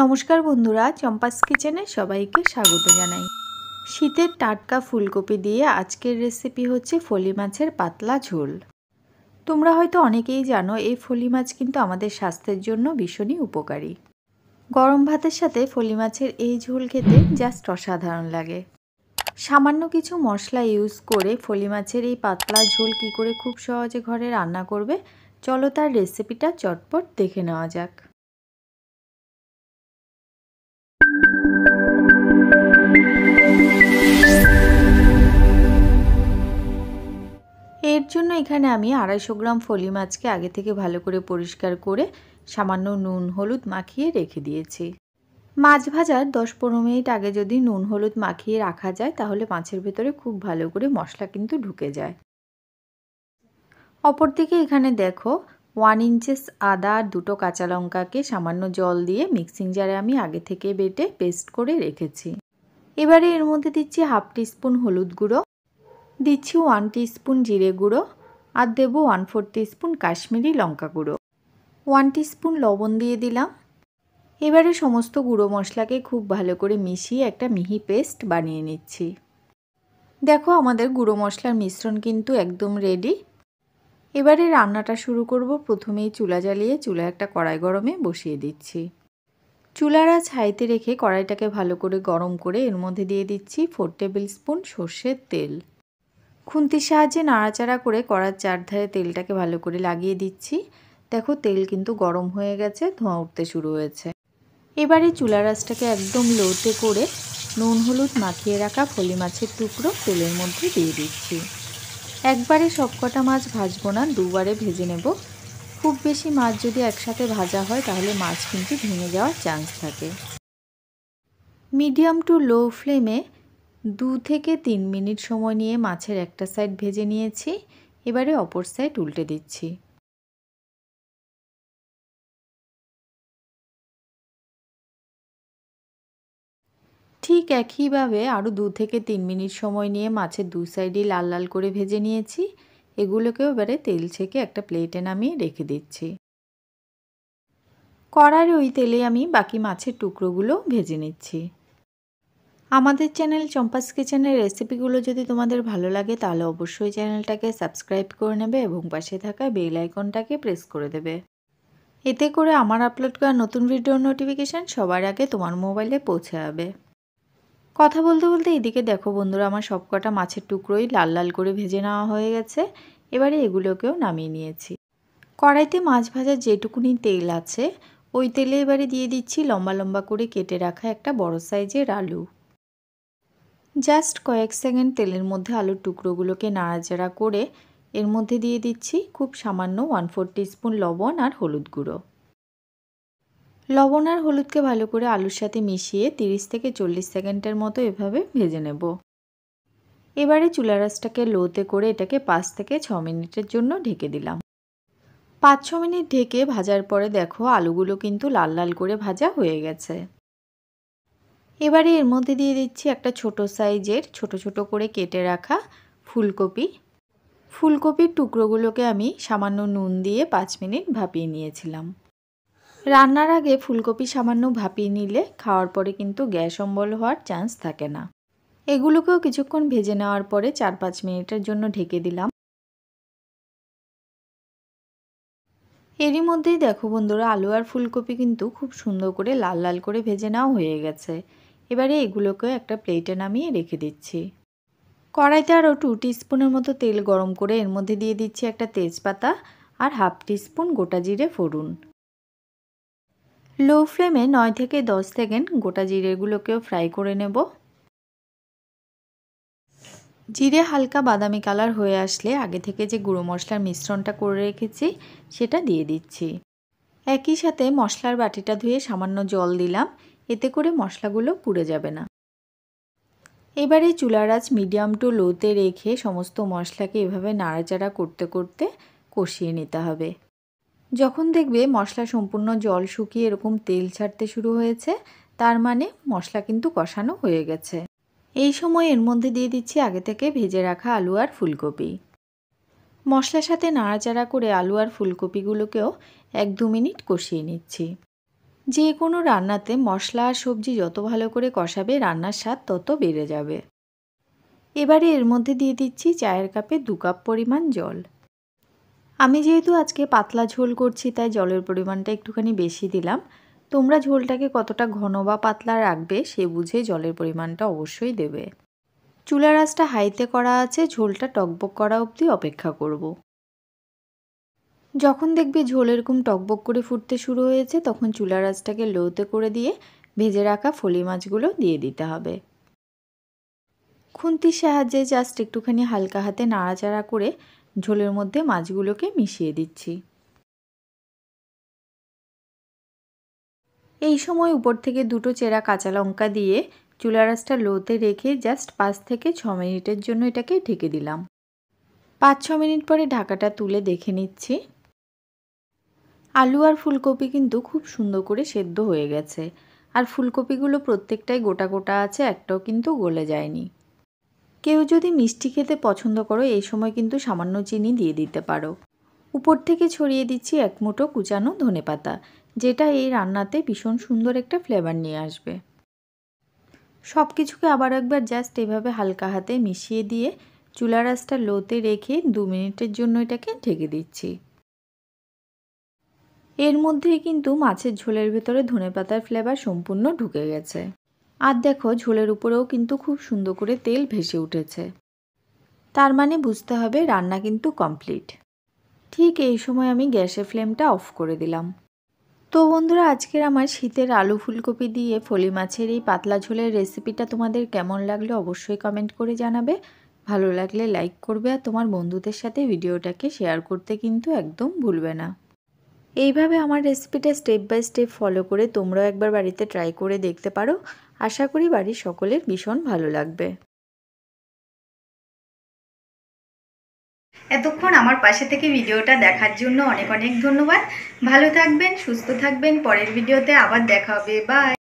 নমস্কার বন্ধুরা চম্পাস কিচেনে সবাইকে স্বাগত জানাই শীতের টাটকা ফুলকপি দিয়ে আজকের রেসিপি হচ্ছে ফলি মাছের পাতলা ঝোল তোমরা হয়তো অনেকেই জানো এই ফলি মাছ কিন্তু আমাদের স্বাস্থ্যের জন্য ভীষণই উপকারী গরম ভাতের সাথে ফলি মাছের এই ঝোল খেতে জাস্ট অসাধারণ লাগে সামান্য কিছু মশলা ইউজ করে ফলি মাছের এই পাতলা ঝোল কি করে খুব সহজে ঘরে রান্না করবে চলো তার রেসিপিটা চটপট দেখে নেওয়া যাক এর জন্য এখানে আমি আড়াইশো গ্রাম ফলি মাছকে আগে থেকে ভালো করে পরিষ্কার করে সামান্য নুন হলুদ মাখিয়ে রেখে দিয়েছি মাছ ভাজার দশ পনেরো মিনিট আগে যদি নুন হলুদ মাখিয়ে রাখা যায় তাহলে মাছের ভেতরে খুব ভালো করে মশলা কিন্তু ঢুকে যায় অপরদিকে এখানে দেখো ওয়ান ইঞ্চেস আদা আর দুটো কাঁচা লঙ্কাকে সামান্য জল দিয়ে মিক্সিং জারে আমি আগে থেকে বেটে পেস্ট করে রেখেছি এবারে এর মধ্যে দিচ্ছি হাফ টিস্পুন হলুদ গুঁড়ো দিচ্ছি ওয়ান স্পুন জিরে গুঁড়ো আর দেবো ওয়ান ফোর স্পুন কাশ্মীরি লঙ্কা গুঁড়ো ওয়ান স্পুন লবণ দিয়ে দিলাম এবারে সমস্ত গুঁড়ো মশলাকে খুব ভালো করে মিশিয়ে একটা মিহি পেস্ট বানিয়ে নিচ্ছি দেখো আমাদের গুঁড়ো মশলার মিশ্রণ কিন্তু একদম রেডি এবারে রান্নাটা শুরু করব প্রথমেই চুলা জ্বালিয়ে চুলা একটা কড়াই গরমে বসিয়ে দিচ্ছি চুলার আজ হাইতে রেখে কড়াইটাকে ভালো করে গরম করে এর মধ্যে দিয়ে দিচ্ছি ফোর টেবিল স্পুন সর্ষের তেল খুন্তির সাহায্যে নাড়াচাড়া করে কড়ার চারধারে তেলটাকে ভালো করে লাগিয়ে দিচ্ছি দেখো তেল কিন্তু গরম হয়ে গেছে ধোঁয়া উঠতে শুরু হয়েছে এবারে চুলা রাসটাকে একদম লোতে করে নুন হলুদ মাখিয়ে রাখা ফলি মাছের টুকরো তেলের মধ্যে দিয়ে দিচ্ছি একবারে সবকটা মাছ ভাজবো না দুবারে ভেজে নেব খুব বেশি মাছ যদি একসাথে ভাজা হয় তাহলে মাছ কিন্তু ভেঙে যাওয়ার চান্স থাকে মিডিয়াম টু লো ফ্লেমে দু থেকে তিন মিনিট সময় নিয়ে মাছের একটা সাইড ভেজে নিয়েছি এবারে অপর সাইড উল্টে দিচ্ছি ঠিক একইভাবে আরও দু থেকে তিন মিনিট সময় নিয়ে মাছের দু সাইডই লাল লাল করে ভেজে নিয়েছি এগুলোকেও এবারে তেল ছেঁকে একটা প্লেটে নামিয়ে রেখে দিচ্ছি কড়ার ওই তেলে আমি বাকি মাছের টুকরোগুলো ভেজে নিচ্ছি আমাদের চ্যানেল চম্পাস কিচেনের রেসিপিগুলো যদি তোমাদের ভালো লাগে তাহলে অবশ্যই চ্যানেলটাকে সাবস্ক্রাইব করে নেবে এবং পাশে থাকা বেল আইকনটাকে প্রেস করে দেবে এতে করে আমার আপলোড করা নতুন ভিডিওর নোটিফিকেশান সবার আগে তোমার মোবাইলে পৌঁছে যাবে কথা বলতে বলতে এদিকে দেখো বন্ধুরা আমার সবকটা মাছের টুকরোই লাল লাল করে ভেজে নেওয়া হয়ে গেছে এবারে এগুলোকেও নামিয়ে নিয়েছি কড়াইতে মাছ ভাজার যেটুকুনি তেল আছে ওই তেলে এবারে দিয়ে দিচ্ছি লম্বা লম্বা করে কেটে রাখা একটা বড় সাইজের আলু জাস্ট কয়েক সেকেন্ড তেলের মধ্যে আলুর টুকরোগুলোকে নাড়াচাড়া করে এর মধ্যে দিয়ে দিচ্ছি খুব সামান্য ওয়ান ফোর স্পুন লবণ আর হলুদ গুঁড়ো লবণ আর হলুদকে ভালো করে আলুর সাথে মিশিয়ে তিরিশ থেকে চল্লিশ সেকেন্ডের মতো এভাবে ভেজে নেব এবারে চুলা রাসটাকে লোতে করে এটাকে পাঁচ থেকে ছ মিনিটের জন্য ঢেকে দিলাম পাঁচ ছ মিনিট ঢেকে ভাজার পরে দেখো আলুগুলো কিন্তু লাল লাল করে ভাজা হয়ে গেছে এবারে এর মধ্যে দিয়ে দিচ্ছি একটা ছোট সাইজের ছোট ছোট করে কেটে রাখা ফুলকপি ফুলকপির টুকরোগুলোকে আমি সামান্য নুন দিয়ে পাঁচ মিনিট ভাপিয়ে নিয়েছিলাম রান্নার আগে ফুলকপি সামান্য ভাপিয়ে নিলে খাওয়ার পরে কিন্তু গ্যাস অম্বল হওয়ার চান্স থাকে না এগুলোকেও কিছুক্ষণ ভেজে নেওয়ার পরে চার পাঁচ মিনিটের জন্য ঢেকে দিলাম এরই মধ্যেই দেখো বন্ধুরা আলু আর ফুলকপি কিন্তু খুব সুন্দর করে লাল লাল করে ভেজে নেওয়া হয়ে গেছে এবারে এগুলোকে একটা প্লেটে নামিয়ে রেখে দিচ্ছি কড়াইতে আরও টু স্পুনের মতো তেল গরম করে এর মধ্যে দিয়ে দিচ্ছি একটা তেজপাতা আর হাফ স্পুন গোটা জিরে ফোড়ুন লো ফ্লেমে নয় থেকে দশ সেকেন্ড গোটা জিরেগুলোকেও ফ্রাই করে নেব জিরে হালকা বাদামি কালার হয়ে আসলে আগে থেকে যে গুঁড়ো মশলার মিশ্রণটা করে রেখেছি সেটা দিয়ে দিচ্ছি একই সাথে মশলার বাটিটা ধুয়ে সামান্য জল দিলাম এতে করে মশলাগুলো পুড়ে যাবে না এবারে চুলার আঁচ মিডিয়াম টু লোতে রেখে সমস্ত মশলাকে এভাবে নাড়াচাড়া করতে করতে কষিয়ে নিতে হবে যখন দেখবে মশলা সম্পূর্ণ জল শুকিয়ে এরকম তেল ছাড়তে শুরু হয়েছে তার মানে মশলা কিন্তু কষানো হয়ে গেছে এই সময় এর মধ্যে দিয়ে দিচ্ছি আগে থেকে ভেজে রাখা আলু আর ফুলকপি মশলার সাথে নাড়াচাড়া করে আলু আর ফুলকপিগুলোকেও এক দু মিনিট কষিয়ে নিচ্ছি যে কোনো রান্নাতে মশলা আর সবজি যত ভালো করে কষাবে রান্নার স্বাদ তত বেড়ে যাবে এবারে এর মধ্যে দিয়ে দিচ্ছি চায়ের কাপে দু কাপ পরিমাণ জল আমি যেহেতু আজকে পাতলা ঝোল করছি তাই জলের পরিমাণটা একটুখানি বেশি দিলাম তোমরা ঝোলটাকে কতটা ঘন বা পাতলা রাখবে সে বুঝে জলের পরিমাণটা অবশ্যই দেবে চুলার রাসটা হাইতে করা আছে ঝোলটা টকবক করা অবধি অপেক্ষা করব। যখন দেখবি ঝোল এরকম টকবক করে ফুটতে শুরু হয়েছে তখন চুলার আঁচটাকে লোতে করে দিয়ে ভেজে রাখা ফলি মাছগুলো দিয়ে দিতে হবে খুন্তির সাহায্যে জাস্ট একটুখানি হালকা হাতে নাড়াচাড়া করে ঝোলের মধ্যে মাছগুলোকে মিশিয়ে দিচ্ছি এই সময় উপর থেকে দুটো চেরা কাঁচা লঙ্কা দিয়ে চুলা রাসটা লোতে রেখে জাস্ট পাঁচ থেকে ছ মিনিটের জন্য এটাকে ঢেকে দিলাম পাঁচ ছ মিনিট পরে ঢাকাটা তুলে দেখে নিচ্ছি আলু আর ফুলকপি কিন্তু খুব সুন্দর করে সেদ্ধ হয়ে গেছে আর ফুলকপিগুলো প্রত্যেকটাই গোটা গোটা আছে একটাও কিন্তু গলে যায়নি কেউ যদি মিষ্টি খেতে পছন্দ করো এই সময় কিন্তু সামান্য চিনি দিয়ে দিতে পারো উপর থেকে ছড়িয়ে দিচ্ছি এক মুঠো কুচানো ধনে পাতা যেটা এই রান্নাতে ভীষণ সুন্দর একটা ফ্লেভার নিয়ে আসবে সব কিছুকে আবার একবার জাস্ট এভাবে হালকা হাতে মিশিয়ে দিয়ে চুলা রাসটা লোতে রেখে দু মিনিটের জন্য এটাকে ঢেকে দিচ্ছি এর মধ্যেই কিন্তু মাছের ঝোলের ভেতরে ধনে পাতার ফ্লেভার সম্পূর্ণ ঢুকে গেছে আর দেখো ঝোলের উপরেও কিন্তু খুব সুন্দর করে তেল ভেসে উঠেছে তার মানে বুঝতে হবে রান্না কিন্তু কমপ্লিট ঠিক এই সময় আমি গ্যাসের ফ্লেমটা অফ করে দিলাম তো বন্ধুরা আজকের আমার শীতের আলু ফুলকপি দিয়ে ফলি মাছের এই পাতলা ঝোলের রেসিপিটা তোমাদের কেমন লাগলে অবশ্যই কমেন্ট করে জানাবে ভালো লাগলে লাইক করবে আর তোমার বন্ধুদের সাথে ভিডিওটাকে শেয়ার করতে কিন্তু একদম ভুলবে না এইভাবে আমার রেসিপিটা স্টেপ বাই স্টেপ ফলো করে তোমরাও একবার বাড়িতে ট্রাই করে দেখতে পারো আশা করি বাড়ির সকলের ভীষণ ভালো লাগবে এতক্ষণ আমার পাশে থেকে ভিডিওটা দেখার জন্য অনেক অনেক ধন্যবাদ ভালো থাকবেন সুস্থ থাকবেন পরের ভিডিওতে আবার দেখা হবে বাই